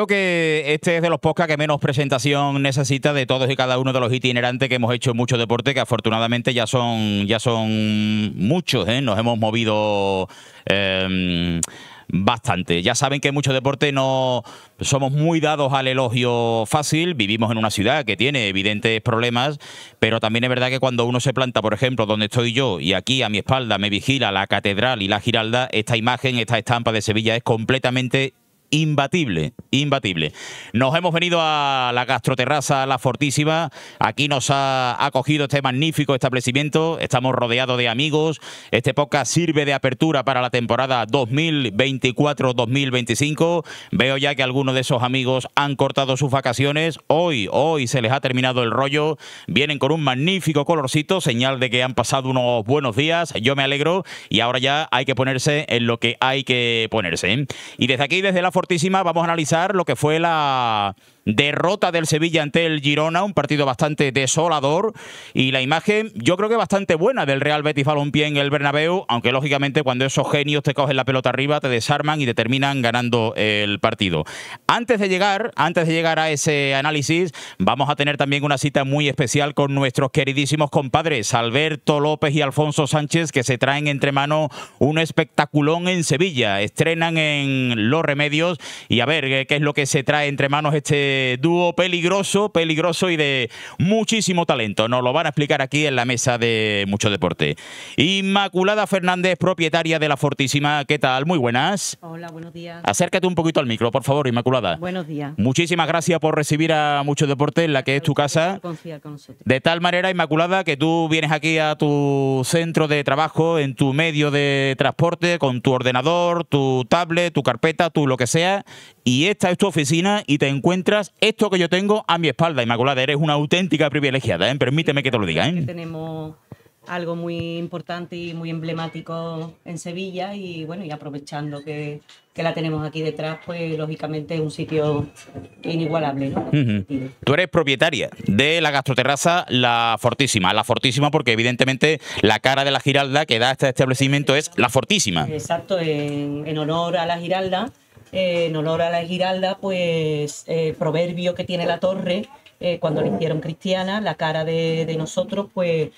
creo que este es de los podcasts que menos presentación necesita de todos y cada uno de los itinerantes que hemos hecho en mucho deporte, que afortunadamente ya son, ya son muchos, ¿eh? nos hemos movido... Em, bastante. Ya saben que mucho deporte no somos muy dados al elogio fácil, vivimos en una ciudad que tiene evidentes problemas, pero también es verdad que cuando uno se planta, por ejemplo, donde estoy yo y aquí a mi espalda me vigila la catedral y la giralda, esta imagen, esta estampa de Sevilla es completamente imbatible, imbatible. Nos hemos venido a la gastroterraza La Fortísima, aquí nos ha acogido este magnífico establecimiento, estamos rodeados de amigos, este podcast sirve de apertura para la temporada 2024-2025, veo ya que algunos de esos amigos han cortado sus vacaciones, hoy, hoy se les ha terminado el rollo, vienen con un magnífico colorcito, señal de que han pasado unos buenos días, yo me alegro y ahora ya hay que ponerse en lo que hay que ponerse. Y desde aquí, desde La Fortísima, Vamos a analizar lo que fue la derrota del Sevilla ante el Girona, un partido bastante desolador y la imagen yo creo que bastante buena del Real Betis Balompié en el Bernabéu, aunque lógicamente cuando esos genios te cogen la pelota arriba, te desarman y te terminan ganando el partido. Antes de llegar, antes de llegar a ese análisis, vamos a tener también una cita muy especial con nuestros queridísimos compadres Alberto López y Alfonso Sánchez que se traen entre manos un espectaculón en Sevilla, estrenan en Los Remedios y a ver eh, qué es lo que se trae entre manos este dúo peligroso, peligroso y de muchísimo talento. Nos lo van a explicar aquí en la mesa de Mucho Deporte. Inmaculada Fernández, propietaria de La Fortísima, ¿qué tal? Muy buenas. Hola, buenos días. Acércate un poquito al micro, por favor, Inmaculada. Buenos días. Muchísimas gracias por recibir a Mucho Deporte en la que es tu casa. con De tal manera, Inmaculada, que tú vienes aquí a tu centro de trabajo, en tu medio de transporte, con tu ordenador, tu tablet, tu carpeta, tu lo que sea, y esta es tu oficina y te encuentras esto que yo tengo a mi espalda. Inmaculada, eres una auténtica privilegiada, ¿eh? permíteme que te lo diga. ¿eh? Tenemos algo muy importante y muy emblemático en Sevilla y bueno, y aprovechando que, la tenemos aquí detrás, pues lógicamente es un sitio inigualable. Tú eres propietaria de la gastroterraza La Fortísima, La Fortísima porque evidentemente la cara de la Giralda que da este establecimiento es La Fortísima. Exacto, en honor a la Giralda eh, en honor a la Giralda, pues el eh, proverbio que tiene la torre, eh, cuando la hicieron cristiana, la cara de, nosotros, pues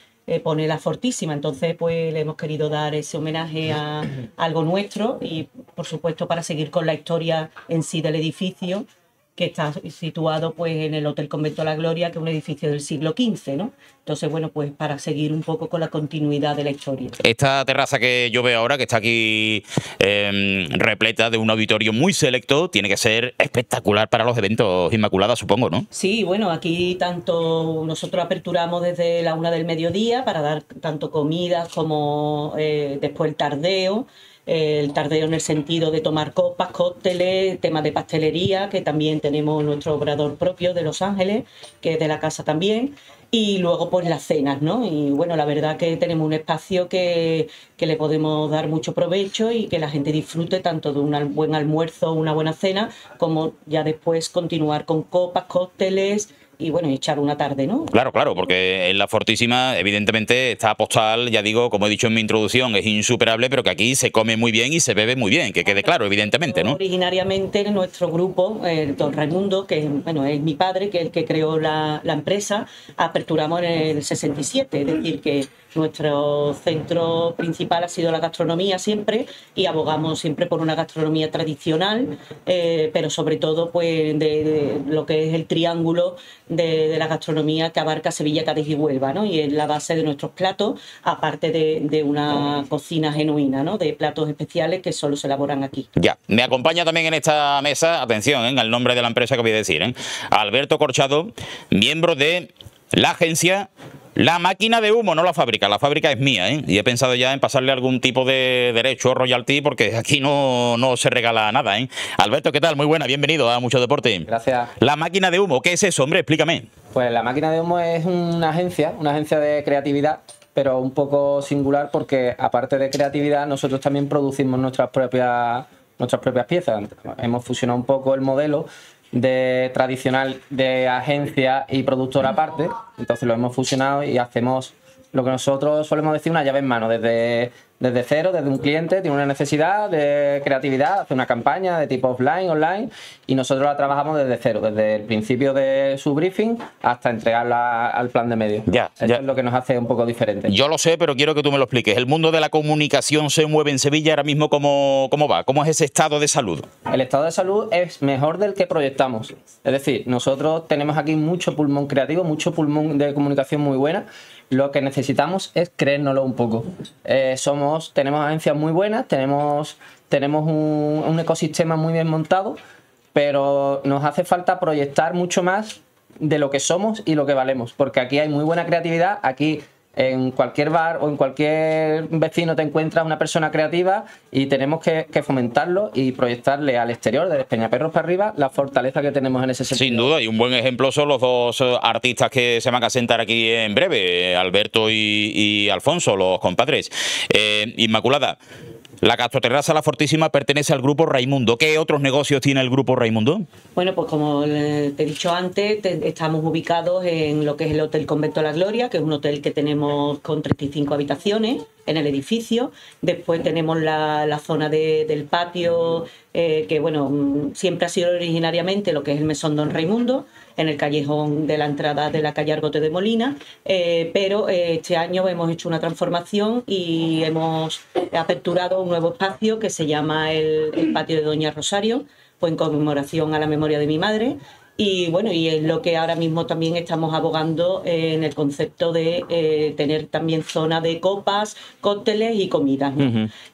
pone la fortísima. Entonces, pues le hemos querido dar ese homenaje a algo nuestro y, por supuesto, para seguir con la historia en sí del edificio que está situado pues en el Hotel Convento La Gloria, que es un edificio del siglo XV, ¿no? Entonces, bueno, pues para seguir un poco con la continuidad de la historia. Esta terraza que yo veo ahora, que está aquí em, repleta de un auditorio muy selecto, tiene que ser espectacular para los eventos Inmaculada, supongo, ¿no? Sí, bueno, aquí tanto nosotros aperturamos desde la una del mediodía para dar tanto comidas como eh, después el tardeo el tardeo en el sentido de tomar copas, cócteles, temas de pastelería, que también tenemos nuestro obrador propio de Los Ángeles, que es de la casa también, y luego pues las cenas, ¿no? Y bueno, la verdad que tenemos un espacio que, que le podemos dar mucho provecho y que la gente disfrute tanto de un buen almuerzo, una buena cena, como ya después continuar con copas, cócteles, y bueno, echar una tarde, ¿no? Claro, claro, porque en la Fortísima, evidentemente, está postal, ya digo, como he dicho en mi introducción, es insuperable, pero que aquí se come muy bien y se bebe muy bien, que quede claro, evidentemente, ¿no? Originariamente nuestro grupo, el don Raimundo, que bueno, es mi padre, que es el que creó la, la empresa, aperturamos en el 67, es decir, que nuestro centro principal ha sido la gastronomía siempre y abogamos siempre por una gastronomía tradicional, eh, pero sobre todo pues, de, lo que es el triángulo de, la gastronomía que abarca Sevilla, Cádiz y Huelva, ¿no? y es la base de nuestros platos, aparte de, una cocina genuina, ¿no? de platos especiales que solo se elaboran aquí. Ya, me acompaña también en esta mesa, atención, ¿eh? al nombre de la empresa que voy a decir, ¿eh? Alberto Corchado, miembro de la agencia la máquina de humo, no la fábrica, la fábrica es mía, ¿eh? Y he pensado ya en pasarle algún tipo de derecho royalty, porque aquí no, se regala nada, ¿eh? Alberto, ¿qué tal? Muy buena, bienvenido a Mucho Deporte. Gracias. La máquina de humo, ¿qué es eso, hombre? Explícame. Pues la máquina de humo es una agencia, una agencia de creatividad pero un poco singular porque aparte de creatividad nosotros también producimos nuestras propias nuestras propias piezas. Hemos fusionado un poco el modelo de tradicional de agencia y productora aparte. Entonces lo hemos fusionado y hacemos lo que nosotros solemos decir una llave en mano, desde desde cero, desde un cliente, tiene una necesidad de creatividad, hace una campaña de tipo offline, online, y nosotros la trabajamos desde cero, desde el principio de su briefing hasta entregarla al plan de medio. Ya, Eso es lo que nos hace un poco diferente. Yo lo sé, pero quiero que tú me lo expliques. ¿El mundo de la comunicación se mueve en Sevilla ahora mismo como cómo va? ¿Cómo es ese estado de salud? El estado de salud es mejor del que proyectamos. Es decir, nosotros tenemos aquí mucho pulmón creativo, mucho pulmón de comunicación muy buena, lo que necesitamos es creérnoslo un poco. Eh, somos, tenemos agencias muy buenas, tenemos, tenemos un, un, ecosistema muy bien montado, pero nos hace falta proyectar mucho más de lo que somos y lo que valemos, porque aquí hay muy buena creatividad, aquí en cualquier bar o en cualquier vecino te encuentras una persona creativa y tenemos que, fomentarlo y proyectarle al exterior, desde Peñaperros para arriba, la fortaleza que tenemos en ese sentido. Sin duda, y un buen ejemplo son los dos eh, artistas que se van a sentar aquí en breve, eh, Alberto y, Alfonso, los compadres. Eh, Inmaculada, la gastroterraza La Fortísima pertenece al Grupo Raimundo. ¿Qué otros negocios tiene el Grupo Raimundo? Bueno, pues como eh, te he dicho antes, estamos ubicados en lo que es el Hotel Convento La Gloria, que es un hotel que tenemos con 35 habitaciones en el edificio. Después tenemos la, zona del patio, eh, que bueno, mm, siempre ha sido originariamente lo que es el Mesón Don Raimundo en el callejón de la entrada de la calle Argote de Molina, eh, pero eh, este año hemos hecho una transformación y hemos aperturado un nuevo espacio que se llama el, Patio de Doña Rosario, pues en conmemoración a la memoria de mi madre, y bueno, y es lo que ahora mismo también estamos abogando eh, en el concepto de eh, tener también zona de copas, cócteles y comidas.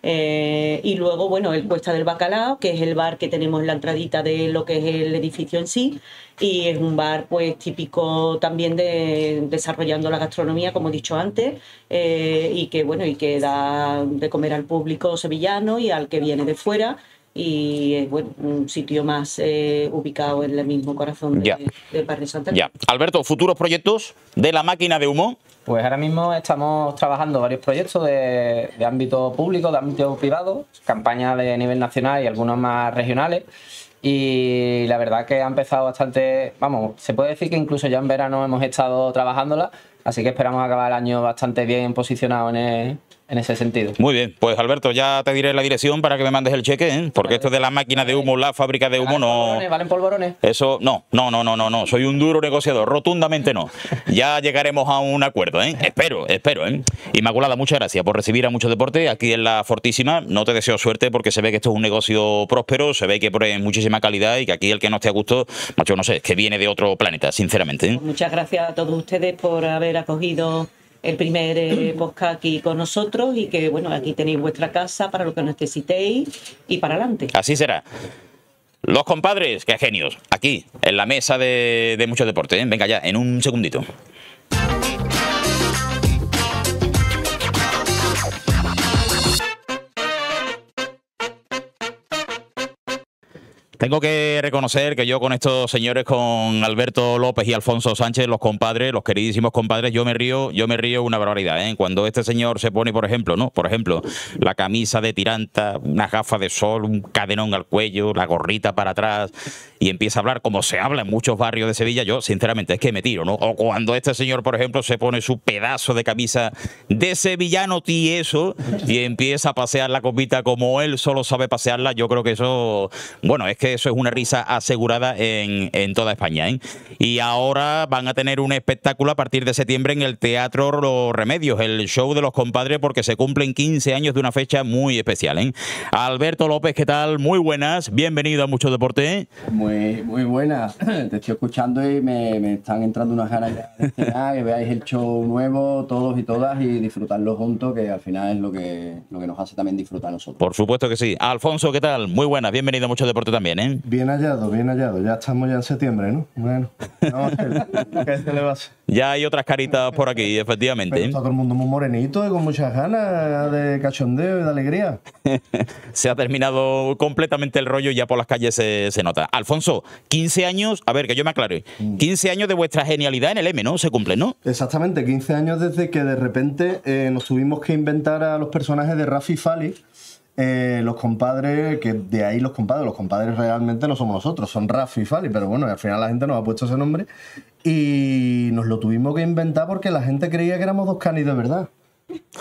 Eh, y luego, bueno, el Cuesta del Bacalao, que es el bar que tenemos en la entradita de lo que es el edificio en sí. Y es un bar pues típico también de desarrollando la gastronomía, como he dicho antes, y que bueno, y que da de comer al público sevillano y al que viene de fuera y es bueno, un sitio más eh, ubicado en el mismo corazón del Parque Santa Ya. Alberto, ¿futuros proyectos de la máquina de humo? Pues ahora mismo estamos trabajando varios proyectos de, ámbito público, de ámbito privado, campañas de nivel nacional y algunos más regionales. Y la verdad que ha empezado bastante, vamos, se puede decir que incluso ya en verano hemos estado trabajándola, así que esperamos acabar el año bastante bien posicionado en el, en ese sentido. Muy bien, pues Alberto, ya te diré la dirección para que me mandes el cheque, ¿eh? porque esto de la máquina de humo, la fábrica de humo, no. ¿Vale ¿Valen polvorones? Eso, no, no, no, no, no, no. Soy un duro negociador, rotundamente no. ya llegaremos a un acuerdo, ¿eh? Espero, espero, ¿eh? Inmaculada, muchas gracias por recibir a Mucho Deporte aquí en La Fortísima. No te deseo suerte porque se ve que esto es un negocio próspero, se ve que pone muchísima calidad y que aquí el que no esté a gusto, macho, no sé, es que viene de otro planeta, sinceramente. ¿eh? Pues muchas gracias a todos ustedes por haber acogido el primer eh, posca aquí con nosotros y que, bueno, aquí tenéis vuestra casa para lo que necesitéis y para adelante. Así será. Los compadres, qué genios, aquí, en la mesa de, muchos deportes. ¿eh? Venga ya, en un segundito. Tengo que reconocer que yo con estos señores, con Alberto López y Alfonso Sánchez, los compadres, los queridísimos compadres, yo me río, yo me río una barbaridad. ¿eh? Cuando este señor se pone, por ejemplo, ¿no? Por ejemplo, la camisa de tiranta, una gafa de sol, un cadenón al cuello, la gorrita para atrás, y empieza a hablar como se habla en muchos barrios de Sevilla, yo sinceramente es que me tiro, ¿no? O cuando este señor, por ejemplo, se pone su pedazo de camisa de sevillano eso, y empieza a pasear la copita como él solo sabe pasearla, yo creo que eso, bueno, es que eso es una risa asegurada en, toda España. ¿eh? Y ahora van a tener un espectáculo a partir de septiembre en el Teatro Los Remedios, el show de los compadres, porque se cumplen 15 años de una fecha muy especial. ¿eh? Alberto López, ¿qué tal? Muy buenas, bienvenido a Mucho Deporte. Muy, muy buenas, te estoy escuchando y me, están entrando unas ganas de que veáis el show nuevo, todos y todas, y disfrutarlo juntos, que al final es lo que, lo que nos hace también disfrutar nosotros. Por supuesto que sí. Alfonso, ¿qué tal? Muy buenas, bienvenido a Mucho Deporte también. ¿eh? Bien hallado, bien hallado. Ya estamos ya en septiembre, ¿no? Bueno, ¿qué se le va Ya hay otras caritas por aquí, efectivamente. está todo el mundo muy morenito y con muchas ganas de cachondeo y de alegría. se ha terminado completamente el rollo y ya por las calles se, nota. Alfonso, 15 años, a ver, que yo me aclare, 15 mm. años de vuestra genialidad en el M, ¿no? Se cumple, ¿no? Exactamente, 15 años desde que de repente eh, nos tuvimos que inventar a los personajes de Rafi Fali eh, los compadres, que de ahí los compadres, los compadres realmente no somos nosotros, son Rafi y Fali, pero bueno, al final la gente nos ha puesto ese nombre y nos lo tuvimos que inventar porque la gente creía que éramos dos canis de verdad.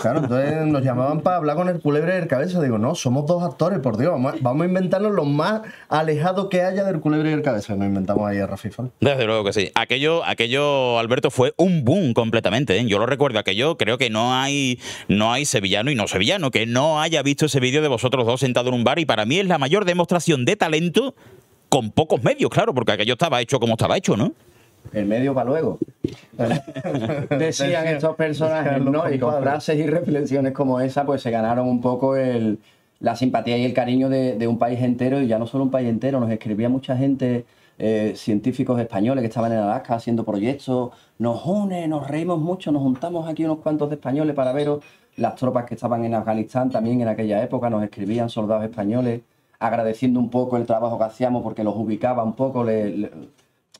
Claro, entonces nos llamaban para hablar con el culebre El cabeza. Digo, no, somos dos actores, por Dios. Vamos a inventarnos lo más alejado que haya del culebre El cabeza. Nos inventamos ahí a Rafi Desde luego que sí. Aquello, aquello, Alberto, fue un boom completamente. ¿eh? Yo lo recuerdo. Aquello, creo que no hay, no hay sevillano y no sevillano que no haya visto ese vídeo de vosotros dos sentados en un bar. Y para mí es la mayor demostración de talento con pocos medios, claro, porque aquello estaba hecho como estaba hecho, ¿no? el medio para luego. Decían estos personajes, ¿no? Y con frases y reflexiones como esa, pues se ganaron un poco la simpatía y el cariño de, un país entero, y ya no solo un país entero, nos escribía mucha gente, eh, científicos españoles que estaban en Alaska haciendo proyectos, nos une, nos reímos mucho, nos juntamos aquí unos cuantos de españoles para veros. Las tropas que estaban en Afganistán también en aquella época nos escribían soldados españoles agradeciendo un poco el trabajo que hacíamos porque los ubicaba un poco,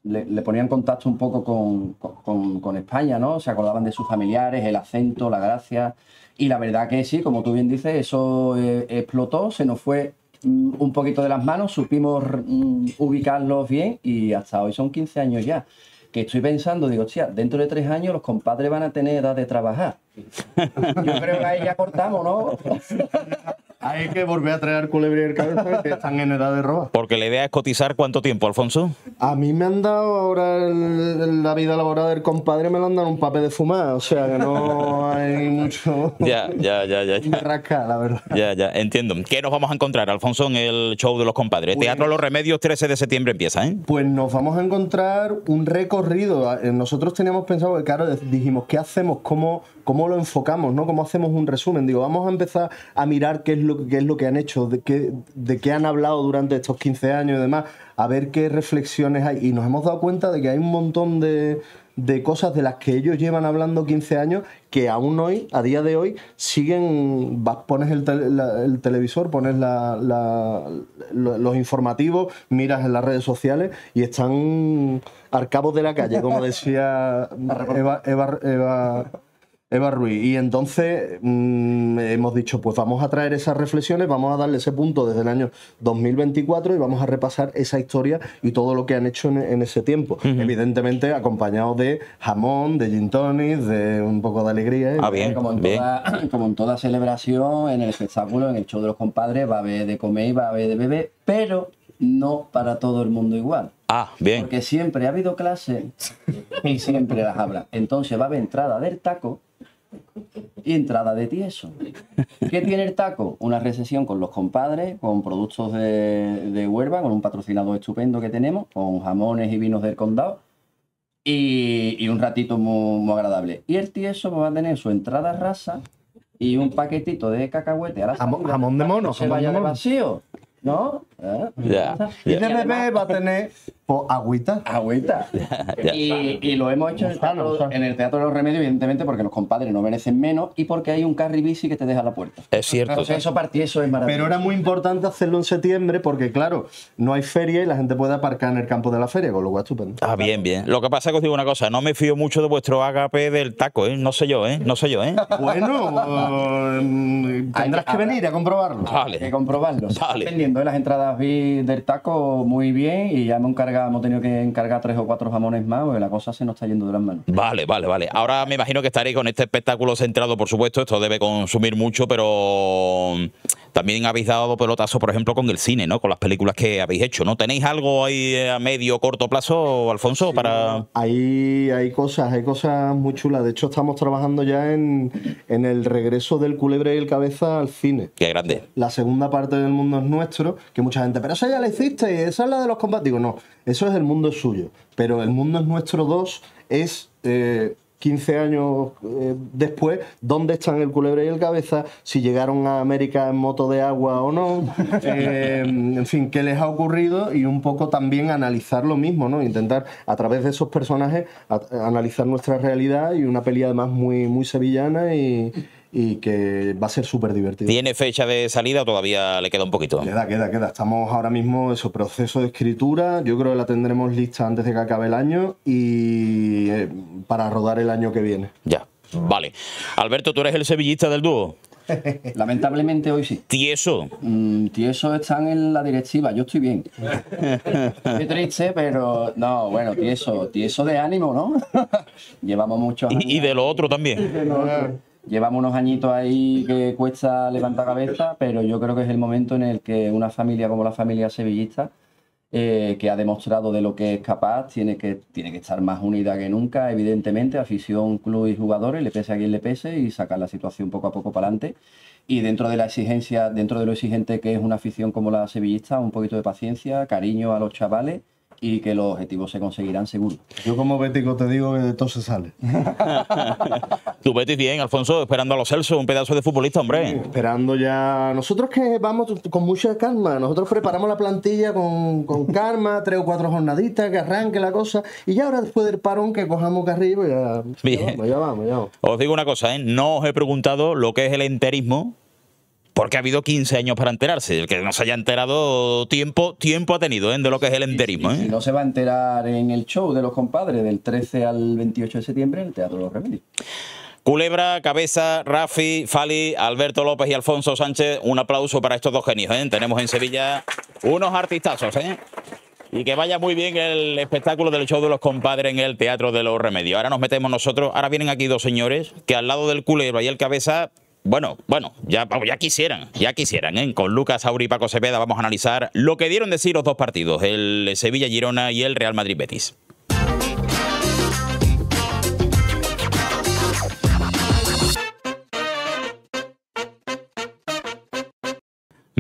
le, le contacto un poco con, con, España, ¿no? Se acordaban de sus familiares, el acento, la gracia. Y la verdad que sí, como tú bien dices, eso eh, explotó, se nos fue mm, un poquito de las manos, supimos ubicarnos mm, ubicarlos bien y hasta hoy son 15 años ya. Que estoy pensando, digo, hostia, dentro de tres años los compadres van a tener edad de trabajar. Yo creo que ahí ya cortamos, ¿no? Hay que volver a traer culebre y el cabeza que están en edad de roba Porque la idea es cotizar cuánto tiempo, Alfonso. A mí me han dado ahora la vida laboral del compadre, me lo han dado un papel de fumada, O sea que no hay mucho. Ya, ya, ya, ya. la verdad. Ya, ya, entiendo. ¿Qué nos vamos a encontrar, Alfonso, en el show de los compadres? Teatro Los Remedios, 13 de septiembre empieza, ¿eh? Pues nos vamos a encontrar un recorrido. Eh, nosotros teníamos pensado que, eh, claro, dijimos, ¿qué hacemos? ¿Cómo, cómo lo enfocamos? ¿no? ¿Cómo hacemos un resumen? Digo, vamos a empezar a mirar qué es qué es lo que han hecho, de qué, de qué han hablado durante estos 15 años y demás, a ver qué reflexiones hay. Y nos hemos dado cuenta de que hay un montón de, cosas de las que ellos llevan hablando 15 años que aún hoy, a día de hoy, siguen, pones el, televisor, pones los informativos, miras en las redes sociales y están al cabo de la calle, como decía Eva Eva Ruiz. Y entonces mm, hemos dicho, pues vamos a traer esas reflexiones, vamos a darle ese punto desde el año 2024 y vamos a repasar esa historia y todo lo que han hecho en, ese tiempo. Evidentemente acompañado de jamón, de gin de un poco de alegría. ¿eh? Ah, como, en Toda, celebración, en el espectáculo, en el show de los compadres, va a haber de comer y va a haber de beber, pero no para todo el mundo igual. Ah, bien. Porque siempre ha habido clases y siempre las habla Entonces va a haber entrada del taco y entrada de tieso. ¿Qué tiene el taco? Una recesión con los compadres, con productos de, de huerva con un patrocinador estupendo que tenemos, con jamones y vinos del condado. Y, y un ratito muy, muy, agradable. Y el tieso pues, va a tener su entrada rasa y un paquetito de cacahuete. A jamón, jamón de mono, jamón de mono. vacío, ¿no? ¿Eh? Este y de va a tener agüita. Agüita. y, lo hemos hecho en el, teatro, de los Remedios, evidentemente, porque los compadres no merecen menos y porque hay un carry bici que te deja la puerta. Es cierto. eso partí, eso es maravilloso. Pero era muy importante hacerlo en septiembre porque, claro, no hay feria y la gente puede aparcar en el campo de la feria, con lo cual estupendo. Ah, bien, bien. Lo que pasa es que os digo una cosa, no me fío mucho de vuestro agape del taco, ¿eh? No sé yo, ¿eh? No sé yo, ¿eh? Bueno, tendrás que, venir a comprobarlo. Vale. Hay que comprobarlo. Dependiendo de las entradas vi del taco muy bien y ya hemos, encargado, hemos tenido que encargar tres o cuatro jamones más porque la cosa se nos está yendo de las manos. Vale, vale, vale. Ahora me imagino que estaréis con este espectáculo centrado, por supuesto. Esto debe consumir mucho, pero también habéis dado pelotazo, por ejemplo, con el cine, ¿no? Con las películas que habéis hecho, ¿no? ¿Tenéis algo ahí a medio o corto plazo, Alfonso? para... Hay, hay cosas, hay cosas muy chulas. De hecho, estamos trabajando ya en, en el regreso del culebre y el cabeza al cine. Qué grande. La segunda parte del mundo es nuestro, que muchas gente, pero eso ya lo hiciste, esa es la de los combates. no, eso es el mundo suyo, pero el mundo es nuestro dos es... 15 eh, años eh, después, dónde están el culebre y el cabeza, si llegaron a América en moto de agua o no, em, en fin, qué les ha ocurrido y un poco también analizar lo mismo, ¿no? Intentar a través de esos personajes analizar nuestra realidad y una peli además muy, muy sevillana y, y que va a ser súper divertido. ¿Tiene fecha de salida o todavía le queda un poquito? Queda, queda, queda. Estamos ahora mismo en su proceso de escritura. Yo creo que la tendremos lista antes de que acabe el año y eh, para rodar el año que viene. Ya, vale. Alberto, tú eres el sevillista del dúo. Lamentablemente hoy sí. ¿Tieso? Mm, tieso están en la directiva, yo estoy bien. Qué triste, pero no, bueno, tieso, tieso de ánimo, ¿no? Llevamos mucho. Y, y, de lo otro también llevamos unos añitos ahí que cuesta levantar cabeza, pero yo creo que es el momento en el que una familia como la familia sevillista, eh, que ha demostrado de lo que es capaz, tiene que, tiene que estar más unida que nunca, evidentemente, afición, club y jugadores, le pese a quien le pese, y sacar la situación poco a poco para adelante. Y dentro de la exigencia, dentro de lo exigente que es una afición como la sevillista, un poquito de paciencia, cariño a los chavales y que los objetivos se conseguirán seguro. Yo como bético te digo que de todo se sale. Tú Betis bien, Alfonso, esperando a los Celso, un pedazo de futbolista, hombre. esperando ya. Nosotros que vamos con mucha calma, nosotros preparamos la plantilla con, con calma, tres o cuatro jornaditas, que arranque la cosa, y ya ahora después del parón que cojamos que ya, ya, vamos, ya vamos, ya vamos. Os digo una cosa, ¿eh? no os he preguntado lo que es el enterismo porque ha habido 15 años para enterarse. El que no se haya enterado tiempo, tiempo ha tenido ¿eh? de lo que es el enterismo. Y ¿eh? no se va a enterar en el show de los compadres del 13 al 28 de septiembre en el Teatro de los Remedios. Culebra, Cabeza, Rafi, Fali, Alberto López y Alfonso Sánchez, un aplauso para estos dos genios. ¿eh? Tenemos en Sevilla unos artistazos. Y que vaya muy bien el espectáculo del show de los compadres en el Teatro de los Remedios. Ahora nos metemos nosotros, ahora vienen aquí dos señores que al lado del Culebra y el Cabeza bueno, bueno, ya, ya quisieran, ya quisieran. ¿eh? Con Lucas Auri y Paco Cepeda vamos a analizar lo que dieron de sí los dos partidos, el Sevilla-Girona y el Real Madrid-Betis.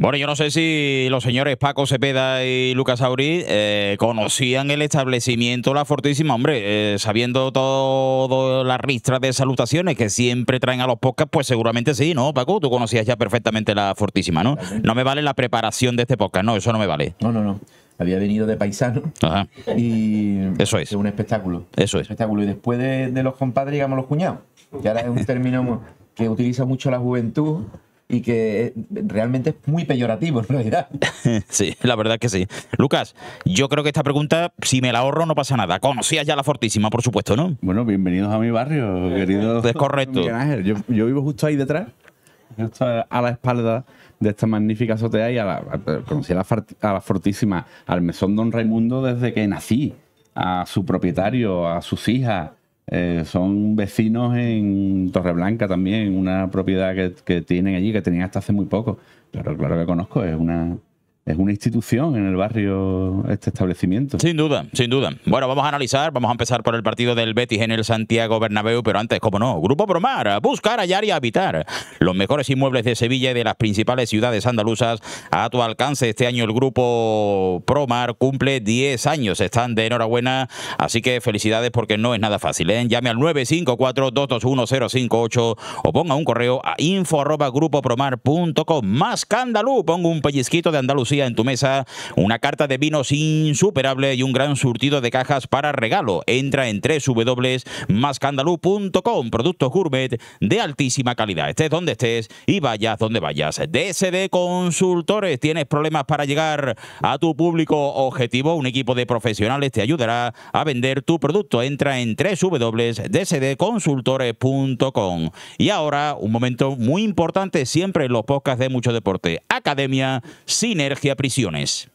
Bueno, yo no sé si los señores Paco Cepeda y Lucas Aurí eh, conocían el establecimiento La Fortísima, hombre, eh, sabiendo todas las ristras de salutaciones que siempre traen a los podcasts, pues seguramente sí, ¿no, Paco? Tú conocías ya perfectamente La Fortísima, ¿no? No me vale la preparación de este podcast, no, eso no me vale. No, no, no. Había venido de paisano Ajá. y eso es. un espectáculo. Eso es. Un espectáculo. Y después de, los compadres, digamos, los cuñados, que ahora es un término que utiliza mucho la juventud y que eh, realmente es muy peyorativo en realidad. Sí, la verdad que sí. Lucas, yo creo que esta pregunta, si me la ahorro, no pasa nada. Conocías ya la Fortísima, por supuesto, ¿no? Bueno, bienvenidos a mi barrio, querido. Es correcto. Yo, vivo justo ahí detrás, a la espalda de esta magnífica azotea y a la, conocí a la, a la Fortísima, al mesón Don Raimundo desde que nací, a su propietario, a sus hijas eh, son vecinos en Torreblanca también, una propiedad que, que, tienen allí, que tenían hasta hace muy poco. Claro, claro que conozco, es una, es una institución en el barrio este establecimiento. Sin duda, sin duda. Bueno, vamos a analizar, vamos a empezar por el partido del Betis en el Santiago Bernabéu, pero antes, como no, Grupo Promar, buscar, hallar y habitar los mejores inmuebles de Sevilla y de las principales ciudades andaluzas a tu alcance. Este año el Grupo Promar cumple 10 años, están de enhorabuena, así que felicidades porque no es nada fácil. ¿eh? Llame al 954-221-058 o ponga un correo a info.grupopromar.com. Más Candalú, pongo un pellizquito de Andalucía en tu mesa, una carta de vinos insuperable y un gran surtido de cajas para regalo. Entra en www.mascandalu.com productos gourmet de altísima calidad. Estés donde estés y vayas donde vayas. DSD Consultores, tienes problemas para llegar a tu público objetivo, un equipo de profesionales te ayudará a vender tu producto. Entra en www.dsdconsultores.com. Y ahora, un momento muy importante siempre en los podcasts de Mucho Deporte. Academia Sinergia Sinergia Prisiones.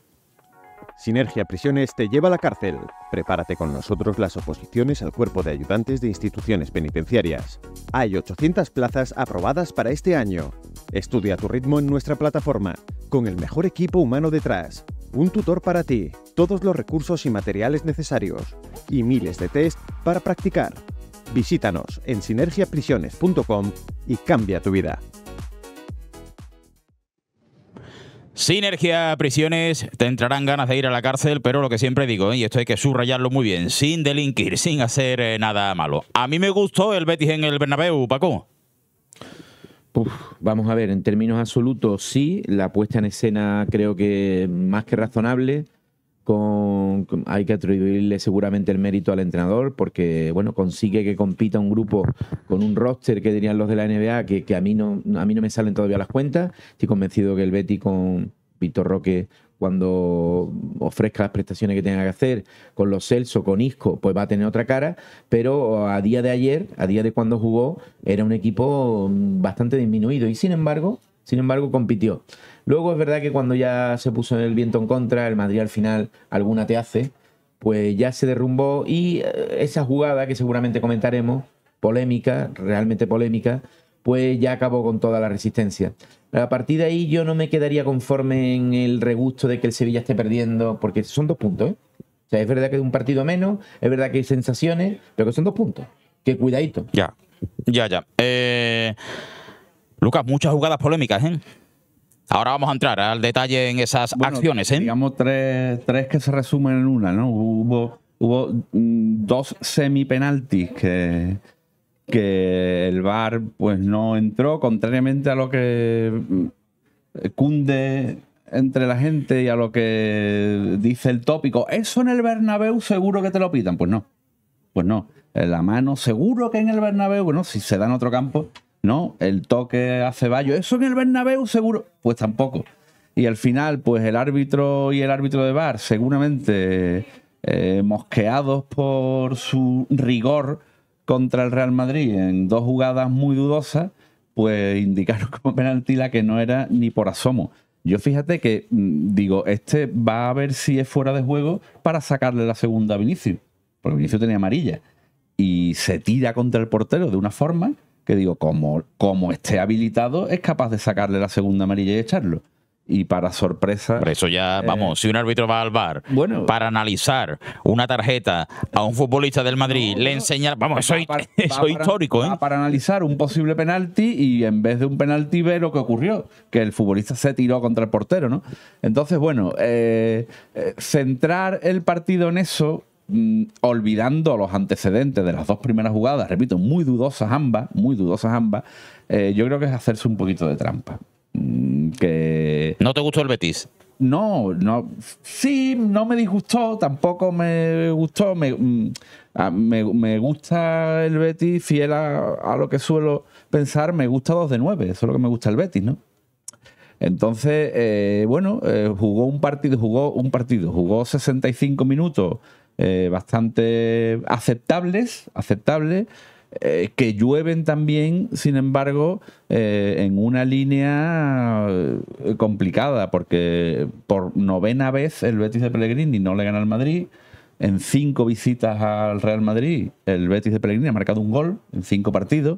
Sinergia Prisiones te lleva a la cárcel. Prepárate con nosotros las oposiciones al cuerpo de ayudantes de instituciones penitenciarias. Hay 800 plazas aprobadas para este año. Estudia tu ritmo en nuestra plataforma, con el mejor equipo humano detrás, un tutor para ti, todos los recursos y materiales necesarios, y miles de test para practicar. Visítanos en sinergiaprisiones.com y cambia tu vida. Sinergia Prisiones, te entrarán ganas de ir a la cárcel, pero lo que siempre digo, ¿eh? y esto hay que subrayarlo muy bien, sin delinquir, sin hacer eh, nada malo. A mí me gustó el Betis en el Bernabéu, Paco. vamos a ver, en términos absolutos sí, la puesta en escena creo que más que razonable, con, hay que atribuirle seguramente el mérito al entrenador porque bueno consigue que compita un grupo con un roster que dirían los de la NBA que, que a mí no a mí no me salen todavía las cuentas estoy convencido que el Betty con Víctor Roque cuando ofrezca las prestaciones que tenga que hacer con los Celso, con Isco, pues va a tener otra cara, pero a día de ayer, a día de cuando jugó, era un equipo bastante disminuido y sin embargo, sin embargo compitió. Luego es verdad que cuando ya se puso el viento en contra, el Madrid al final alguna te hace, pues ya se derrumbó y eh, esa jugada que seguramente comentaremos, polémica, realmente polémica, pues ya acabó con toda la resistencia. A partir de ahí yo no me quedaría conforme en el regusto de que el Sevilla esté perdiendo, porque son dos puntos, ¿eh? O sea, es verdad que es un partido menos, es verdad que hay sensaciones, pero que son dos puntos. Que cuidadito. Ya, ya, ya. Eh, Lucas, muchas jugadas polémicas, ¿eh? Ahora vamos a entrar al detalle en esas acciones. ¿eh? Digamos tres, que se resumen en una, ¿no? Hubo, mm, dos semipenaltis que, que el VAR pues no entró, contrariamente a lo que mm, cunde entre la gente y a lo que dice el tópico. Eso en el Bernabéu seguro que te lo pitan. Pues no, pues no. La mano seguro que en el Bernabéu, bueno, si se da en otro campo, ¿no? El toque a Ceballos, eso en el Bernabéu seguro, pues tampoco. Y al final, pues el árbitro y el árbitro de bar, seguramente eh, mosqueados por su rigor contra el Real Madrid en dos jugadas muy dudosas, pues indicaron como penalti la que no era ni por asomo. Yo fíjate que, mm, digo, este va a ver si es fuera de juego para sacarle la segunda a Vinicius, porque Vinicius tenía amarilla. Y se tira contra el portero de una forma que digo, como, como esté habilitado, es capaz de sacarle la segunda amarilla y echarlo. Y para sorpresa. Por eso ya, eh, vamos, si un árbitro va al bar bueno, para analizar una tarjeta a un futbolista del Madrid, le enseña. Vamos, eso, es histórico, ¿eh? para analizar un posible penalti y en vez de un penalti ve lo que ocurrió, que el futbolista se tiró contra el portero, ¿no? Entonces, bueno, eh, eh, centrar el partido en eso Mm, olvidando los antecedentes de las dos primeras jugadas, repito, muy dudosas ambas, muy dudosas ambas, eh, yo creo que es hacerse un poquito de trampa. Mm, ¿No te gustó el Betis? No, no, sí, no me disgustó, tampoco me gustó, me, mm, me, gusta el Betis fiel a, lo que suelo pensar, me gusta 2 de 9, eso es lo que me gusta el Betis, ¿no? Entonces, eh, bueno, eh, jugó un partido, jugó un partido, jugó 65 minutos eh, bastante aceptables, eh, que llueven también, sin embargo, eh, en una línea complicada, porque por novena vez el Betis de Pellegrini no le gana al Madrid. En cinco visitas al Real Madrid, el Betis de Pellegrini ha marcado un gol en cinco partidos.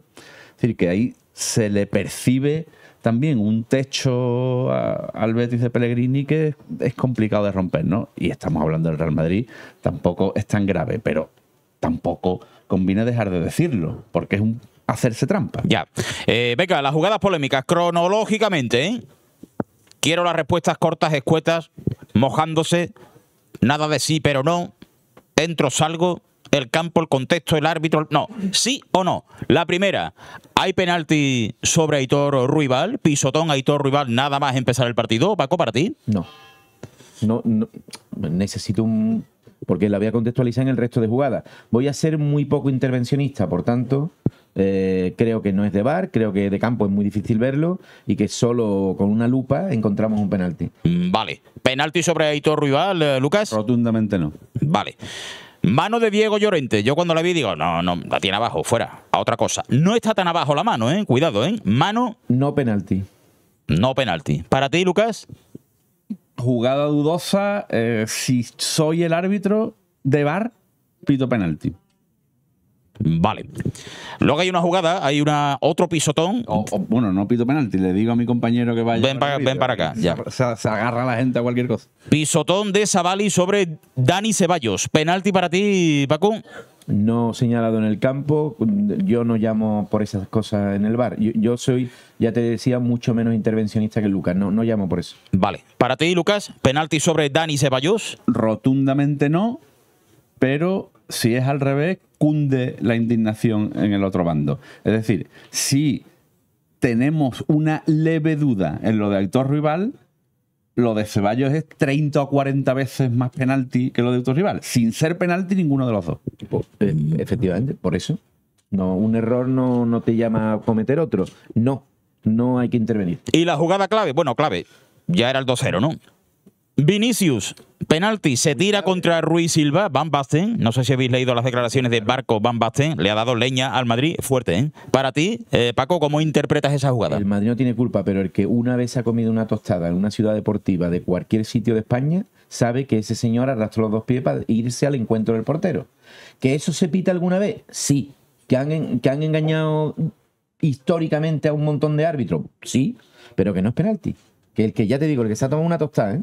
Es decir, que ahí se le percibe también un techo al Betis de Pellegrini que es, complicado de romper, ¿no? Y estamos hablando del Real Madrid, tampoco es tan grave, pero tampoco conviene dejar de decirlo, porque es un hacerse trampa. Ya. Eh, venga, las jugadas polémicas, cronológicamente, ¿eh? Quiero las respuestas cortas, escuetas, mojándose, nada de sí, pero no, entro, salgo, el campo, el contexto, el árbitro. No, sí o no. La primera, hay penalti sobre Aitor Ruibal, pisotón Aitor Ruibal, nada más empezar el partido. Paco, para ti. No. No, no. necesito un. Porque la voy a contextualizar en el resto de jugadas. Voy a ser muy poco intervencionista, por tanto, eh, creo que no es de bar, creo que de campo es muy difícil verlo y que solo con una lupa encontramos un penalti. Mm, vale. ¿Penalti sobre Aitor Ruibal, eh, Lucas? Rotundamente no. Vale. Mano de Diego Llorente. Yo cuando la vi digo, no, no, la tiene abajo, fuera, a otra cosa. No está tan abajo la mano, ¿eh? Cuidado, ¿eh? Mano. No penalti. No penalti. ¿Para ti, Lucas? Jugada dudosa. Eh, si soy el árbitro de bar, pito penalti. Vale. Luego hay una jugada, hay una otro pisotón. bueno, no pido penalti, le digo a mi compañero que vaya. Ven, para, acá. Ya. Se, agarra la gente a cualquier cosa. Pisotón de Savali sobre Dani Ceballos. Penalti para ti, Paco. No señalado en el campo, yo no llamo por esas cosas en el bar. Yo, soy, ya te decía, mucho menos intervencionista que Lucas, no, no llamo por eso. Vale, para ti, Lucas, penalti sobre Dani Ceballos. Rotundamente no, pero si es al revés, cunde la indignación en el otro bando. Es decir, si tenemos una leve duda en lo de Autorrival, Rival, lo de Ceballos es 30 o 40 veces más penalti que lo de autorrival, Rival, sin ser penalti ninguno de los dos. Eh, efectivamente, por eso. No, un error no, no te llama a cometer otro. No, no hay que intervenir. ¿Y la jugada clave? Bueno, clave. Ya era el 2-0, ¿no? Vinicius, penalti, se tira contra Ruiz Silva, Van Basten. No sé si habéis leído las declaraciones de Barco Van Basten. Le ha dado leña al Madrid, fuerte, ¿eh? Para ti, eh, Paco, ¿cómo interpretas esa jugada? El Madrid no tiene culpa, pero el que una vez ha comido una tostada en una ciudad deportiva de cualquier sitio de España sabe que ese señor arrastró los dos pies para irse al encuentro del portero. ¿Que eso se pita alguna vez? Sí. ¿Que han, que han engañado históricamente a un montón de árbitros? Sí. Pero que no es penalti. Que el que ya te digo, el que se ha tomado una tostada, ¿eh?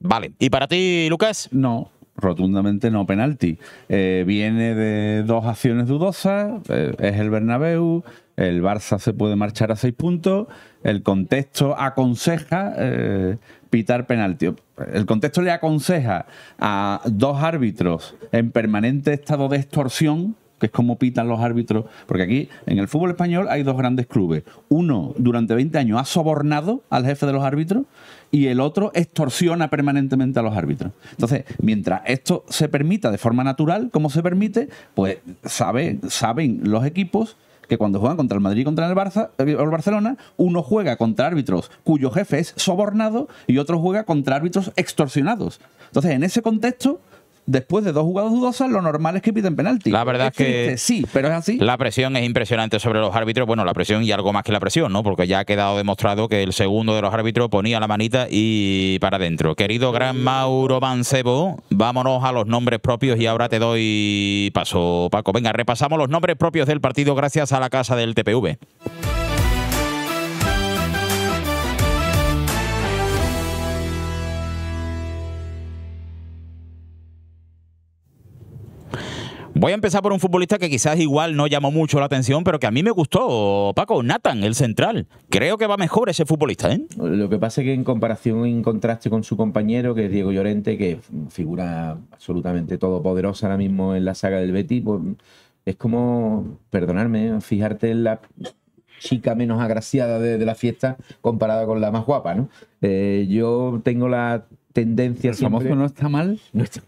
Vale. ¿Y para ti, Lucas? No, rotundamente no penalti. Eh, viene de dos acciones dudosas, eh, es el Bernabéu, el Barça se puede marchar a seis puntos, el contexto aconseja eh, pitar penalti. El contexto le aconseja a dos árbitros en permanente estado de extorsión es como pitan los árbitros. Porque aquí, en el fútbol español, hay dos grandes clubes. Uno, durante 20 años, ha sobornado al jefe de los árbitros y el otro extorsiona permanentemente a los árbitros. Entonces, mientras esto se permita de forma natural, como se permite, pues saben, saben los equipos que cuando juegan contra el Madrid y contra el, Barça, eh, el Barcelona, uno juega contra árbitros cuyo jefe es sobornado y otro juega contra árbitros extorsionados. Entonces, en ese contexto, después de dos jugadas dudosas, lo normal es que piden penalti. La verdad es que sí, pero es así. La presión es impresionante sobre los árbitros, bueno, la presión y algo más que la presión, ¿no? Porque ya ha quedado demostrado que el segundo de los árbitros ponía la manita y para adentro. Querido gran Mauro Mancebo, vámonos a los nombres propios y ahora te doy paso, Paco. Venga, repasamos los nombres propios del partido gracias a la casa del TPV. Voy a empezar por un futbolista que quizás igual no llamó mucho la atención, pero que a mí me gustó, Paco, Nathan, el central. Creo que va mejor ese futbolista, ¿eh? Lo que pasa es que en comparación, en contraste con su compañero, que es Diego Llorente, que figura absolutamente todopoderosa ahora mismo en la saga del Betty, pues, es como, perdonarme, ¿eh? fijarte en la chica menos agraciada de, la fiesta comparada con la más guapa, ¿no? Eh, yo tengo la tendencia el famoso no está mal. No está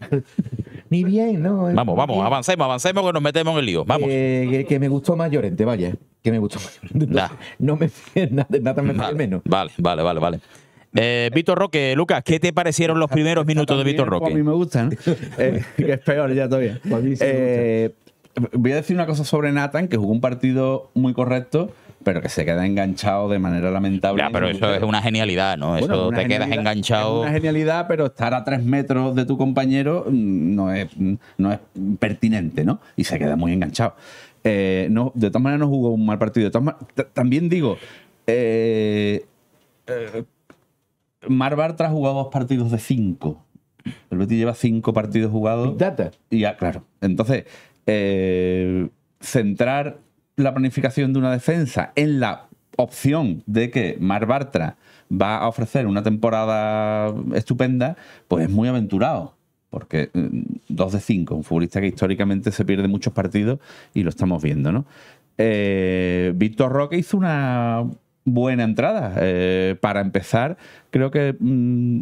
Ni bien, ¿no? Vamos, vamos, avancemos, avancemos que nos metemos en el lío. Vamos. Eh, que, me gustó más Llorente, vaya. Eh, que me gustó más Llorente. No me nada, nada menos. Vale, vale, vale, vale. Eh, Víctor Roque, Lucas, ¿qué te parecieron los primeros minutos de Víctor pues, Roque? A mí me gustan, eh, es peor ya todavía. voy a decir una cosa sobre Nathan, que jugó un partido muy correcto pero que se queda enganchado de manera lamentable. Ya, pero eso es una genialidad, ¿no? eso te quedas enganchado. Es una genialidad, pero estar a tres metros de tu compañero mm, no es, mm, no es pertinente, ¿no? Y se queda muy enganchado. Eh, no, de todas maneras no jugó un mal partido. también digo, eh, eh, Mar Bartra ha jugado dos partidos de cinco. El Betty lleva cinco partidos jugados. Data. Y ya, claro. Entonces, centrar la planificación de una defensa en la opción de que Mar Bartra va a ofrecer una temporada estupenda, pues es muy aventurado. Porque 2 mm, de 5, un futbolista que históricamente se pierde muchos partidos y lo estamos viendo, ¿no? Eh, Víctor Roque hizo una buena entrada. Eh, para empezar, creo que mm,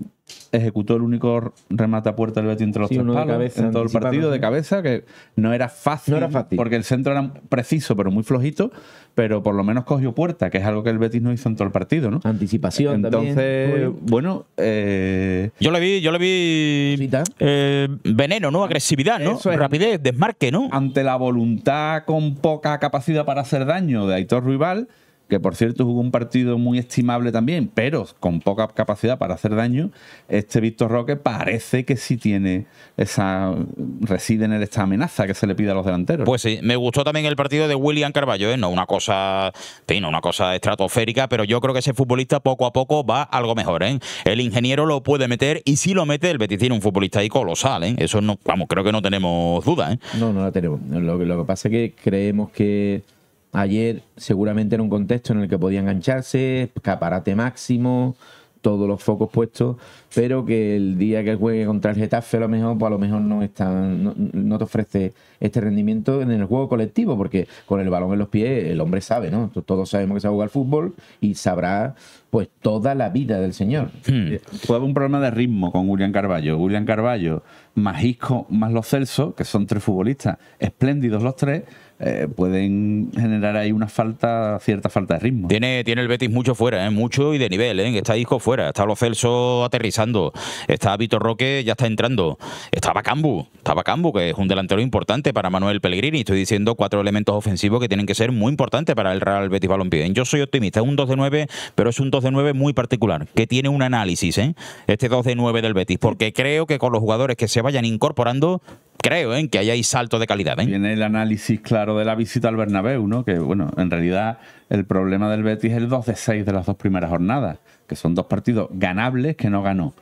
ejecutó el único remate a puerta del Betis entre los tres palos en todo el partido de cabeza que no era fácil porque el centro era preciso pero muy flojito pero por lo menos cogió puerta que es algo que el Betis no hizo en todo el partido no anticipación entonces bueno eh, yo le vi yo vi eh, veneno no ah, agresividad no rapidez desmarque no ante la voluntad con poca capacidad para hacer daño de Aitor Rival que por cierto jugó un partido muy estimable también, pero con poca capacidad para hacer daño, este Víctor Roque parece que sí tiene esa, reside en él esta amenaza que se le pide a los delanteros. Pues sí, me gustó también el partido de William Carballo, ¿eh? no una cosa, una cosa estratosférica, pero yo creo que ese futbolista poco a poco va algo mejor, ¿eh? El ingeniero lo puede meter y si lo mete, el Betis tiene un futbolista ahí colosal, ¿eh? Eso no, vamos, creo que no tenemos duda, ¿eh? No, no la tenemos. Lo, lo que pasa es que creemos que Ayer seguramente era un contexto en el que podía engancharse, escaparate máximo, todos los focos puestos, pero que el día que juegue contra el Getafe a lo mejor, pues lo mejor no, está, no, te ofrece este rendimiento en el juego colectivo, porque con el balón en los pies el hombre sabe, ¿no? Todos sabemos que se va a jugar al fútbol y sabrá pues toda la vida del señor. Hmm. Fue un problema de ritmo con Julián Carballo. Julián Carballo, más más los Celso, que son tres futbolistas espléndidos los tres, eh, pueden generar ahí una falta, cierta falta de ritmo. Tiene, tiene el Betis mucho fuera, ¿eh? mucho y de nivel, ¿eh? está disco fuera, está Los Celso aterrizando, está Vitor Roque, ya está entrando, está Bacambu, está Bacambu, que es un delantero importante para Manuel Pellegrini, estoy diciendo cuatro elementos ofensivos que tienen que ser muy importantes para el Real Betis Balompié. Yo soy optimista, es un 2 de 9, pero es un 2 de 9 muy particular, que tiene un análisis, ¿eh? este 2 de 9 del Betis, porque creo que con los jugadores que se vayan incorporando creo en ¿eh? que ahí salto de calidad. ¿eh? Viene el análisis claro de la visita al Bernabéu, ¿no? Que bueno, en realidad el problema del Betis es el 2 de 6 de las dos primeras jornadas, que son dos partidos ganables que no ganó.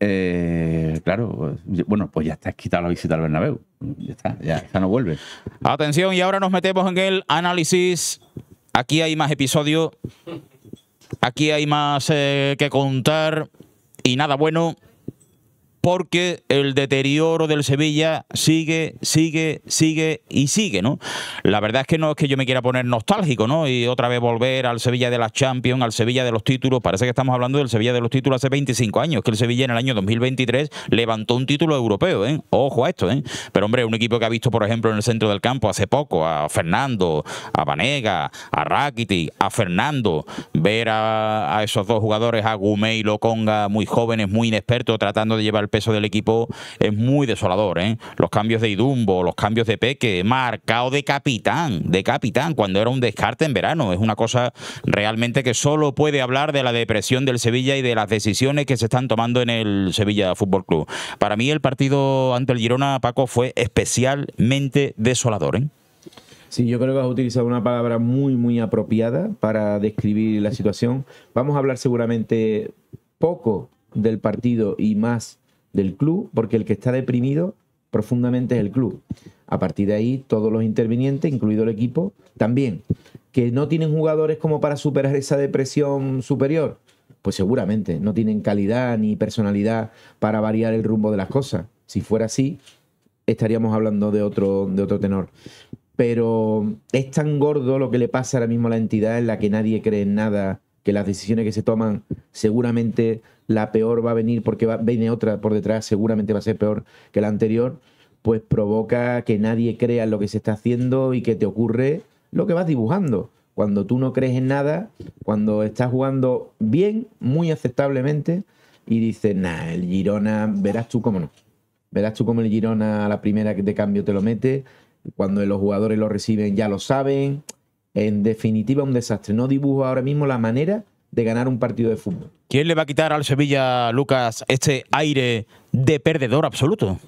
Eh, claro, pues, bueno, pues ya está quitado la visita al Bernabéu. Ya está, ya, no vuelve. Atención, y ahora nos metemos en el análisis. Aquí hay más episodios. Aquí hay más que contar. Y nada bueno porque el deterioro del Sevilla sigue, sigue, sigue y sigue, ¿no? La verdad es que no es que yo me quiera poner nostálgico, ¿no? Y otra vez volver al Sevilla de las Champions, al Sevilla de los títulos, parece que estamos hablando del Sevilla de los títulos hace 25 años, que el Sevilla en el año 2023 levantó un título europeo, ¿eh? Ojo a esto, ¿eh? Pero hombre, un equipo que ha visto, por ejemplo, en el centro del campo hace poco a Fernando, a Vanega, a Rakiti, a Fernando, ver a, esos dos jugadores, a Gume y Loconga, muy jóvenes, muy inexpertos, tratando de llevar el peso del equipo es muy desolador. ¿eh? Los cambios de Idumbo, los cambios de Peque, marcado de capitán, de capitán, cuando era un descarte en verano. Es una cosa realmente que solo puede hablar de la depresión del Sevilla y de las decisiones que se están tomando en el Sevilla Fútbol Club. Para mí el partido ante el Girona, Paco, fue especialmente desolador. ¿eh? Sí, yo creo que has utilizado una palabra muy, muy apropiada para describir la situación. Vamos a hablar seguramente poco del partido y más del club, porque el que está deprimido profundamente es el club. A partir de ahí, todos los intervinientes, incluido el equipo, también. ¿Que no tienen jugadores como para superar esa depresión superior? Pues seguramente, no tienen calidad ni personalidad para variar el rumbo de las cosas. Si fuera así, estaríamos hablando de otro, de otro tenor. Pero es tan gordo lo que le pasa ahora mismo a la entidad en la que nadie cree en nada que las decisiones que se toman seguramente la peor va a venir porque viene otra por detrás, seguramente va a ser peor que la anterior, pues provoca que nadie crea en lo que se está haciendo y que te ocurre lo que vas dibujando. Cuando tú no crees en nada, cuando estás jugando bien, muy aceptablemente, y dices, nah, el Girona, verás tú cómo no. Verás tú cómo el Girona a la primera que te cambio te lo mete. Cuando los jugadores lo reciben ya lo saben en definitiva un desastre. No dibujo ahora mismo la manera de ganar un partido de fútbol. ¿Quién le va a quitar al Sevilla, Lucas, este aire de perdedor absoluto?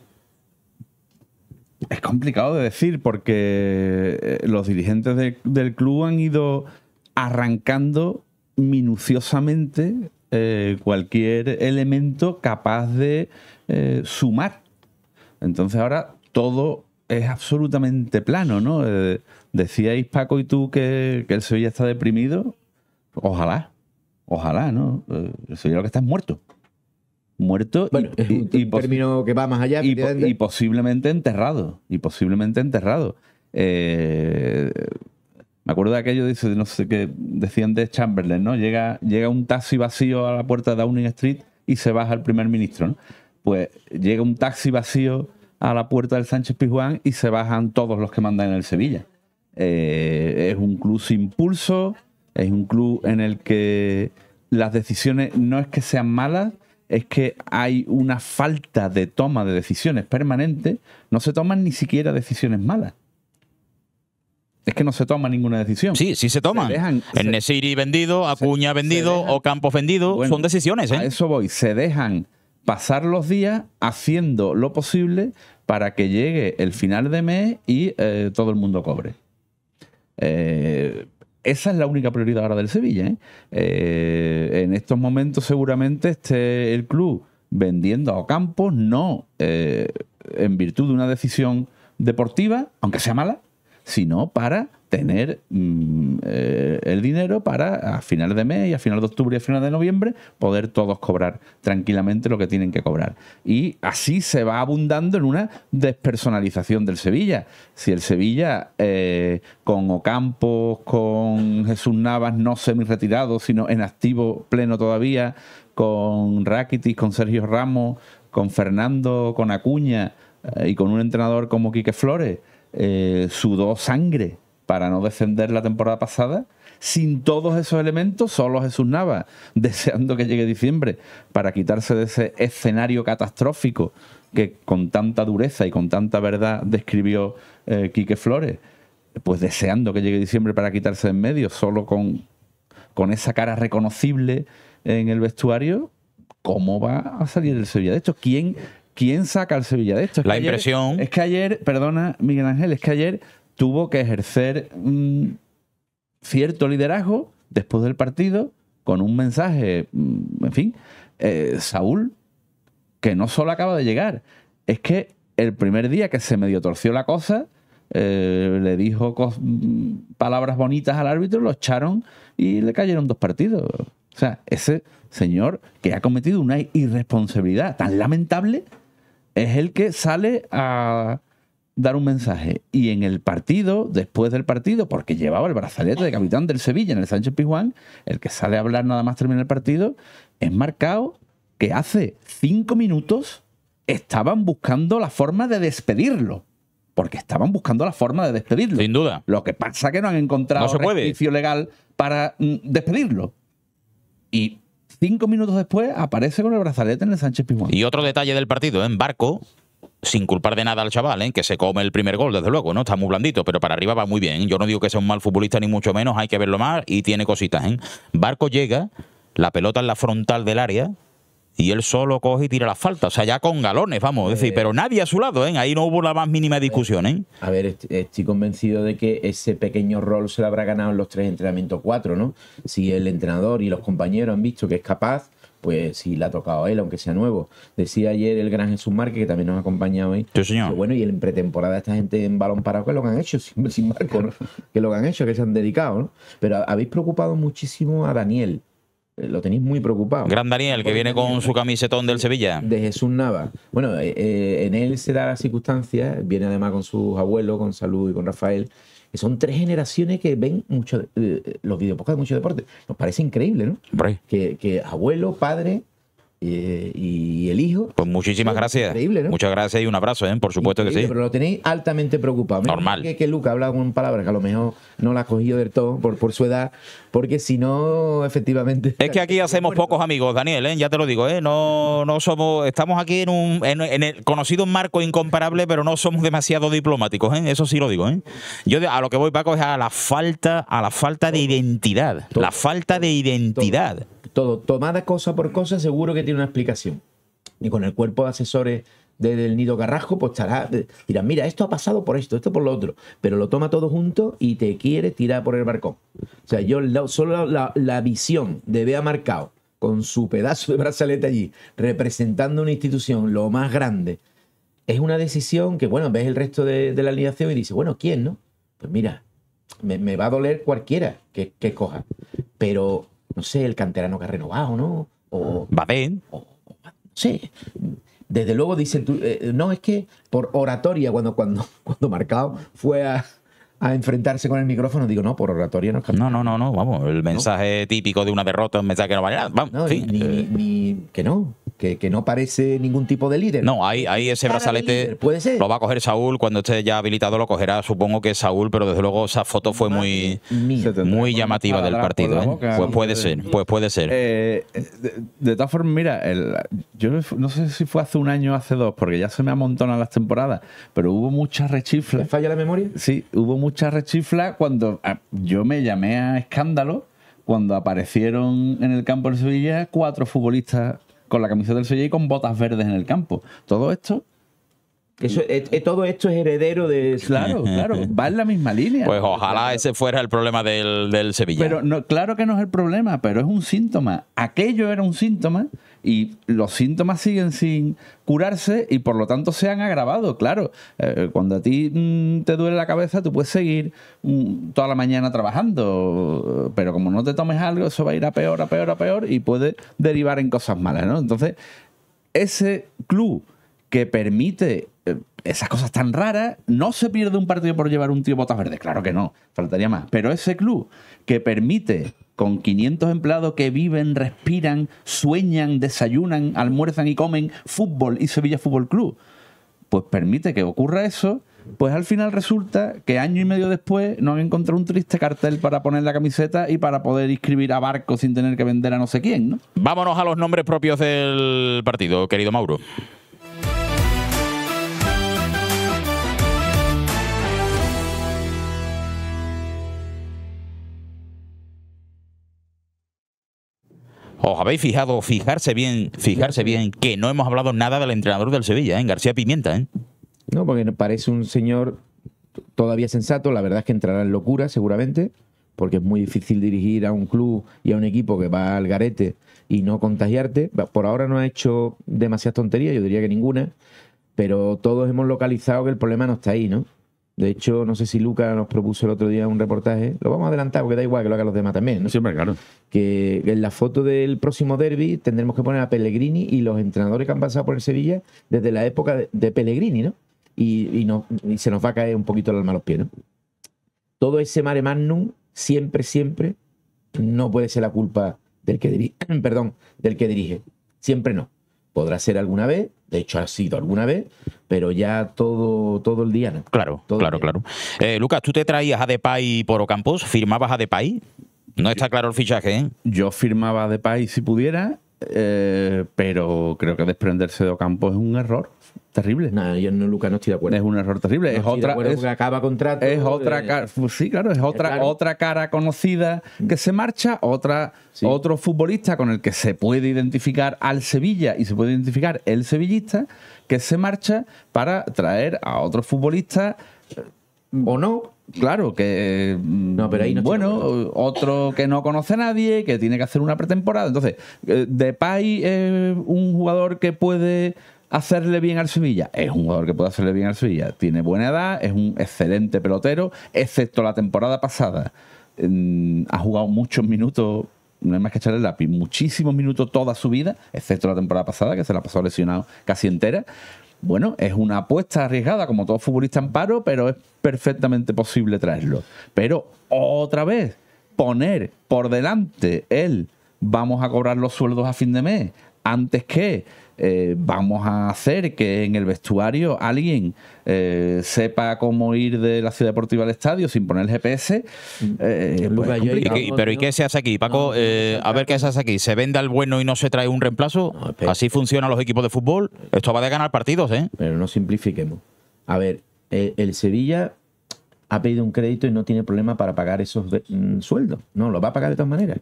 Es complicado de decir porque eh, los dirigentes del club han ido arrancando minuciosamente eh, cualquier elemento capaz de eh, sumar. Entonces ahora todo es absolutamente plano, ¿no? Decíais, Paco y tú, que, el Sevilla está deprimido. Ojalá, ojalá, ¿no? Eh, el Sevilla lo que está es muerto. Muerto y, término que va más allá. Y, posiblemente enterrado. Y posiblemente enterrado. Eh, me acuerdo de aquello, dice, no sé qué, decían de Chamberlain, ¿no? Llega, llega un taxi vacío a la puerta de Downing Street y se baja el primer ministro, ¿no? Pues llega un taxi vacío a la puerta del Sánchez Pizjuán y se bajan todos los que mandan en el Sevilla. Eh, es un club sin pulso, es un club en el que las decisiones no es que sean malas, es que hay una falta de toma de decisiones permanente, no se toman ni siquiera decisiones malas. Es que no se toma ninguna decisión. Sí, sí se toman. el vendido, Acuña vendido o Campos vendido, son decisiones. ¿eh? A eso voy, se dejan pasar los días haciendo lo posible para que llegue el final de mes y eh, todo el mundo cobre. Eh, esa es la única prioridad ahora del Sevilla. ¿eh? Eh, en estos momentos seguramente esté el club vendiendo a Ocampo no en virtud de una decisión deportiva, aunque sea mala, sino para tener mm, eh, el dinero para a final de mes y a final de octubre y a final de noviembre poder todos cobrar tranquilamente lo que tienen que cobrar. Y así se va abundando en una despersonalización del Sevilla. Si el Sevilla eh, con Ocampos, con Jesús Navas, no semi-retirado, sino en activo pleno todavía, con Rakitic, con Sergio Ramos, con Fernando, con Acuña eh, y con un entrenador como Quique Flores, sudó sangre para no defender la temporada pasada, sin todos esos elementos, solo Jesús Nava, deseando que llegue diciembre, para quitarse de ese escenario catastrófico que con tanta dureza y con tanta verdad describió eh, Quique Flores, pues deseando que llegue diciembre para quitarse de en medio, solo con, con esa cara reconocible en el vestuario, ¿cómo va a salir el Sevilla de hecho, ¿Quién, quién saca al Sevilla de esto? la impresión. es que ayer, perdona Miguel Ángel, es que ayer tuvo que ejercer cierto liderazgo después del partido con un mensaje, mm, en fin, eh, Saúl, que no solo acaba de llegar, es que el primer día que se medio torció la cosa, eh, le dijo mm, palabras bonitas al árbitro, lo echaron y le cayeron dos partidos. O sea, ese señor que ha cometido una irresponsabilidad tan lamentable es el que sale a, dar un mensaje. Y en el partido, después del partido, porque llevaba el brazalete de capitán del Sevilla en el Sánchez Pizjuán, el que sale a hablar nada más termina el partido, es marcado que hace cinco minutos estaban buscando la forma de despedirlo. Porque estaban buscando la forma de despedirlo. Sin duda. Lo que pasa que no han encontrado un legal para mm, despedirlo. Y cinco minutos después aparece con el brazalete en el Sánchez Pizjuán. Y otro detalle del partido, en Barco sin culpar de nada al chaval, ¿eh? que se come el primer gol, desde luego, ¿no? Está muy blandito, pero para arriba va muy bien. Yo no digo que sea un mal futbolista, ni mucho menos, hay que verlo más y tiene cositas, ¿eh? Barco llega, la pelota en la frontal del área, y él solo coge y tira la faltas. O sea, ya con galones, vamos, es decir, eh, pero nadie a su lado, ¿eh? Ahí no hubo la más mínima eh, discusión, ¿eh? A ver, estoy convencido de que ese pequeño rol se lo habrá ganado en los tres entrenamientos cuatro, ¿no? Si el entrenador y los compañeros han visto que es capaz pues sí le ha tocado a él, aunque sea nuevo. Decía ayer el gran Jesús Márquez, que también nos acompañado hoy. Sí, señor. bueno, y en pretemporada esta gente en balón parado, que lo que han hecho sin, que lo han hecho, que se han dedicado, ¿no? Pero habéis preocupado muchísimo a Daniel. Eh, lo tenéis muy preocupado. Gran Daniel, que viene con su camisetón del Sevilla. De Jesús Nava. Bueno, eh, eh, en él se da la circunstancia, viene además con sus abuelos, con Salud y con Rafael, que son tres generaciones que ven mucho, eh, los videopocas de mucho deporte. Nos parece increíble, ¿no? Que, que abuelo, padre, y, y el hijo. Pues muchísimas gracias. Increíble, ¿no? Muchas gracias y un abrazo, ¿eh? por supuesto que sí. Pero lo tenéis altamente preocupado. Normal. Es que Luca habla con palabras que a lo mejor no las ha cogido del todo por, su edad, porque si no, efectivamente. Es que aquí hacemos pocos amigos, Daniel, ¿eh? ya te lo digo, ¿eh? no, no somos, estamos aquí en un en, el conocido marco incomparable, pero no somos demasiado diplomáticos, ¿eh? eso sí lo digo. ¿eh? Yo a lo que voy, Paco, es a la falta, a la falta de identidad. La falta de identidad todo, tomada cosa por cosa, seguro que tiene una explicación. Y con el cuerpo de asesores del Nido Carrasco, pues estará, eh, mira, esto ha pasado por esto, esto por lo otro, pero lo toma todo junto y te quiere tirar por el barcón. O sea, yo solo la, visión de Bea Marcao con su pedazo de brazalete allí, representando una institución lo más grande, es una decisión que, bueno, ves el resto de, la alineación y dices, bueno, ¿quién, no? Pues mira, me, va a doler cualquiera que, coja. pero no sé, el canterano que ha renovado, ¿no? O, bien. O, Desde luego dicen, eh, no, es que por oratoria, cuando, cuando, cuando Marcado fue a, a enfrentarse con el micrófono, digo, no, por oratoria no No, no, no, no, vamos, el mensaje típico de una derrota, un mensaje que no vaya vamos, que no, que, no parece ningún tipo de líder. No, ahí, ahí ese brazalete puede ser. lo va a coger Saúl, cuando esté ya habilitado lo cogerá, supongo que Saúl, pero desde luego esa foto fue muy, muy llamativa del partido. ¿eh? Pues puede ser, pues puede ser. Eh, de, todas formas, mira, el, yo no sé si fue hace un año o hace dos, porque ya se me amontonan las temporadas, pero hubo muchas rechiflas. falla la memoria? Sí, hubo muchas escuchar rechifla cuando ah, yo me llamé a escándalo cuando aparecieron en el campo de Sevilla cuatro futbolistas con la camiseta del Sevilla y con botas verdes en el campo. Todo esto eh, eh, todo esto es heredero de. Claro, claro, va en la misma línea. Pues ojalá ese fuera el problema del, del Sevilla. Pero no, claro que no es el problema, pero es un síntoma. Aquello era un síntoma y los síntomas siguen sin curarse y por lo tanto se han agravado, claro. Eh, cuando a ti mm, te duele la cabeza, tú puedes seguir mm, toda la mañana trabajando, pero como no te tomes algo, eso va a ir a peor, a peor, a peor y puede derivar en cosas malas, ¿no? Entonces, ese club que permite eh, esas cosas tan raras, no se pierde un partido por llevar un tío botas verdes, claro que no, faltaría más. Pero ese club que permite con 500 empleados que viven, respiran, sueñan, desayunan, almuerzan y comen fútbol y Sevilla Fútbol Club, pues permite que ocurra eso, pues al final resulta que año y medio después no han encontrado un triste cartel para poner la camiseta y para poder inscribir a Barco sin tener que vender a no sé quién, ¿no? Vámonos a los nombres propios del partido, querido Mauro. os habéis fijado, fijarse bien, fijarse bien, que no hemos hablado nada del entrenador del Sevilla, ¿eh? García Pimienta. ¿eh? No, porque parece un señor todavía sensato, la verdad es que entrará en locura seguramente, porque es muy difícil dirigir a un club y a un equipo que va al garete y no contagiarte. Por ahora no ha hecho demasiadas tonterías, yo diría que ninguna, pero todos hemos localizado que el problema no está ahí, ¿no? De hecho, no sé si Luca nos propuso el otro día un reportaje, lo vamos a adelantar porque da igual que lo hagan los demás también. ¿no? Siempre, claro. Que en la foto del próximo derby tendremos que poner a Pellegrini y los entrenadores que han pasado por el Sevilla desde la época de, Pellegrini, ¿no? Y, se nos va a caer un poquito el alma a los pies, Todo ese mare magnum, siempre, siempre, no puede ser la culpa del que dirige. Perdón, del que dirige. Siempre no. Podrá ser alguna vez, de hecho ha sido alguna vez, pero ya todo, todo el día no. Claro, claro, claro. Eh, Lucas, ¿tú te traías a Depay por Ocampos? ¿Firmabas a Depay? No está claro el fichaje, ¿eh? Yo firmaba a Depay si pudiera eh, pero creo que desprenderse de Ocampo es un error terrible. nada yo no, no estoy de acuerdo. Es un error terrible. es otra. acaba contrato. Es otra eh, cara. Pues sí, claro, es otra, otra cara conocida que se marcha, otra, otro futbolista con el que se puede identificar al Sevilla y se puede identificar el sevillista que se marcha para traer a otro futbolista eh, o no Claro, que. No, pero ahí bueno, otro que no conoce a nadie, que tiene que hacer una pretemporada. Entonces, eh, Depay es un jugador que puede hacerle bien al Sevilla. Es un jugador que puede hacerle bien al Sevilla. Tiene buena edad, es un excelente pelotero, excepto la temporada pasada. Ha jugado muchos minutos no hay más que echarle el lápiz, muchísimos minutos toda su vida, excepto la temporada pasada, que se la pasó lesionado casi entera. Bueno, es una apuesta arriesgada, como todo futbolista en paro, pero es perfectamente posible traerlo. Pero otra vez, poner por delante el vamos a cobrar los sueldos a fin de mes, antes que eh, vamos a hacer que en el vestuario alguien eh, sepa cómo ir de la ciudad deportiva al estadio sin poner el GPS. Eh, pues pero ¿y qué se hace aquí, Paco? a ver qué se hace aquí. ¿Se vende al bueno y no se trae un reemplazo? Así funcionan los equipos de fútbol. Esto va de ganar partidos, ¿eh? Pero no simplifiquemos. A ver, el Sevilla ha pedido un crédito y no tiene problema para pagar esos mm, sueldos. No, lo va a pagar de todas maneras.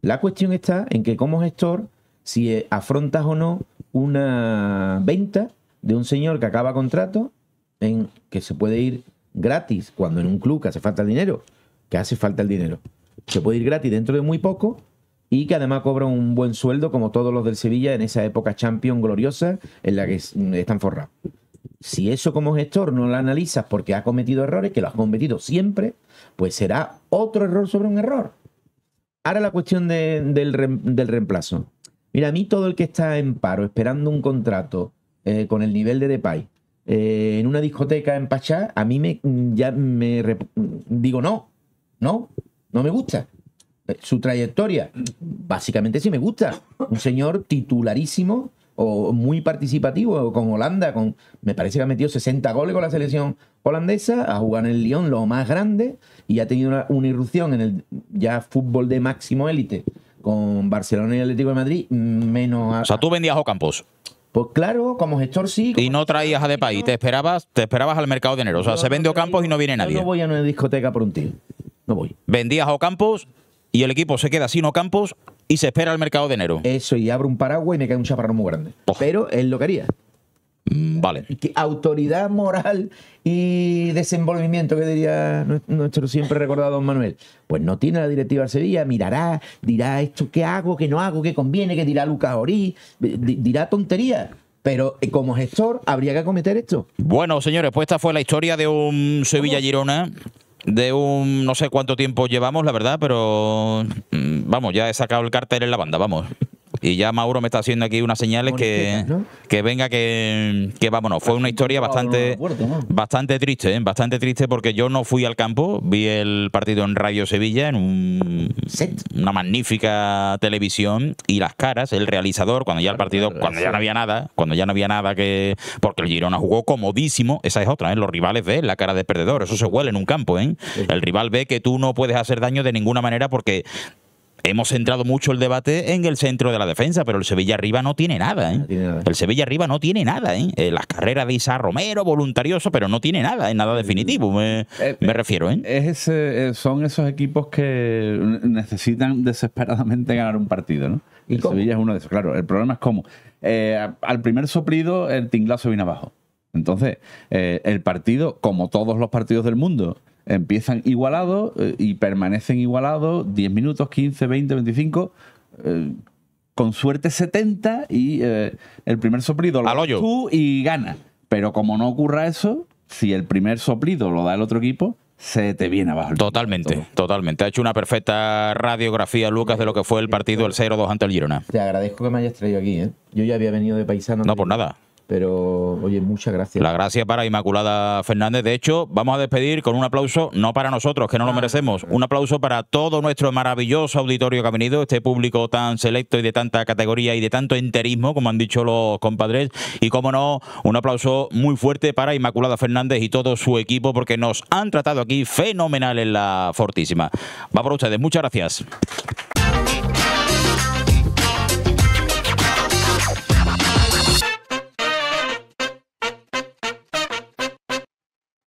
La cuestión está en que como gestor si eh, afrontas o no una venta de un señor que acaba contrato, en que se puede ir gratis, cuando en un club que hace falta el dinero, que hace falta el dinero, se puede ir gratis dentro de muy poco y que además cobra un buen sueldo como todos los del Sevilla en esa época champion gloriosa en la que están forrados. Si eso como gestor no lo analizas porque ha cometido errores, que lo has cometido siempre, pues será otro error sobre un error. Ahora la cuestión del, del reemplazo. Mira, a mí todo el que está en paro, esperando un contrato eh, con el nivel de Depay, eh, en una discoteca en Pachá, a mí me, mm, ya me mm, digo no, no, no me gusta. Eh, su trayectoria, básicamente sí me gusta. Un señor titularísimo o muy participativo con Holanda, con me parece que ha metido 60 goles con la selección holandesa, ha jugado en el Lyon lo más grande y ha tenido una, una irrupción en el ya fútbol de máximo élite con Barcelona y Atlético de Madrid, menos a... O sea, tú vendías Ocampos. Pues claro, como gestor sí. y no traías a Depay, te esperabas, te esperabas al mercado de enero. O sea, se vende Ocampos y no viene nadie. no voy a una discoteca por un tío. No voy. Vendías a Ocampos y el equipo se queda sin Ocampos y se espera al mercado de enero. Eso, y abro un paraguas y me cae un chaparrón muy grande. Oh. Pero él lo quería. Mm, vale. Autoridad moral y desenvolvimiento, que diría nuestro siempre recordado don Manuel. Pues no tiene la directiva de Sevilla, mirará, dirá esto qué hago, qué no hago, qué conviene, que dirá Lucas Orí, eh, dirá tontería Pero eh, como gestor habría que acometer esto. Bueno, señores, pues esta fue la historia de un Sevilla-Girona de un no sé cuánto tiempo llevamos, la verdad, pero mm, vamos, ya he sacado el cartel en la banda, vamos. Y ya Mauro me está haciendo aquí unas señales que, que venga, que, que, vámonos. Fue una historia bastante, bastante triste, ¿eh? bastante triste porque yo no fui al campo, vi el partido en Radio Sevilla, en un, una magnífica televisión y las caras, el realizador, cuando ya el partido, cuando ya no había nada, cuando ya no había nada que... Porque el Girona jugó comodísimo, esa es otra, ¿eh? los rivales ven la cara de perdedor, eso se huele en un campo, ¿eh? El rival ve que tú no puedes hacer daño de ninguna manera porque hemos centrado mucho el debate en el centro de la defensa, pero el Sevilla arriba no tiene nada. ¿eh? El Sevilla arriba no tiene nada. ¿eh? eh las carreras de Isa Romero, voluntarioso, pero no tiene nada, nada definitivo, me, eh, refiero. son esos equipos que necesitan desesperadamente ganar un partido. ¿no? el Sevilla es uno de esos, claro. El problema es cómo. al primer soplido, el tinglazo viene abajo. Entonces, el partido, como todos los partidos del mundo, empiezan igualados eh, y permanecen igualados 10 minutos, 15, 20, 25, con suerte 70 y eh, el primer soplido lo tú y gana Pero como no ocurra eso, si el primer soplido lo da el otro equipo, se te viene abajo. Totalmente, totalmente. Ha hecho una perfecta radiografía, Lucas, de lo que fue el partido el 0-2 ante el Girona. Te agradezco que me hayas traído aquí, ¿eh? Yo ya había venido de paisano. No, por nada. Pero, oye, muchas gracias. La gracia para Inmaculada Fernández. De hecho, vamos a despedir con un aplauso, no para nosotros, que no lo ah. merecemos, un aplauso para todo nuestro maravilloso auditorio que ha venido, este público tan selecto y de tanta categoría y de tanto enterismo, como han dicho los compadres. Y, como no, un aplauso muy fuerte para Inmaculada Fernández y todo su equipo, porque nos han tratado aquí fenomenal en la Fortísima. Va por ustedes, muchas gracias.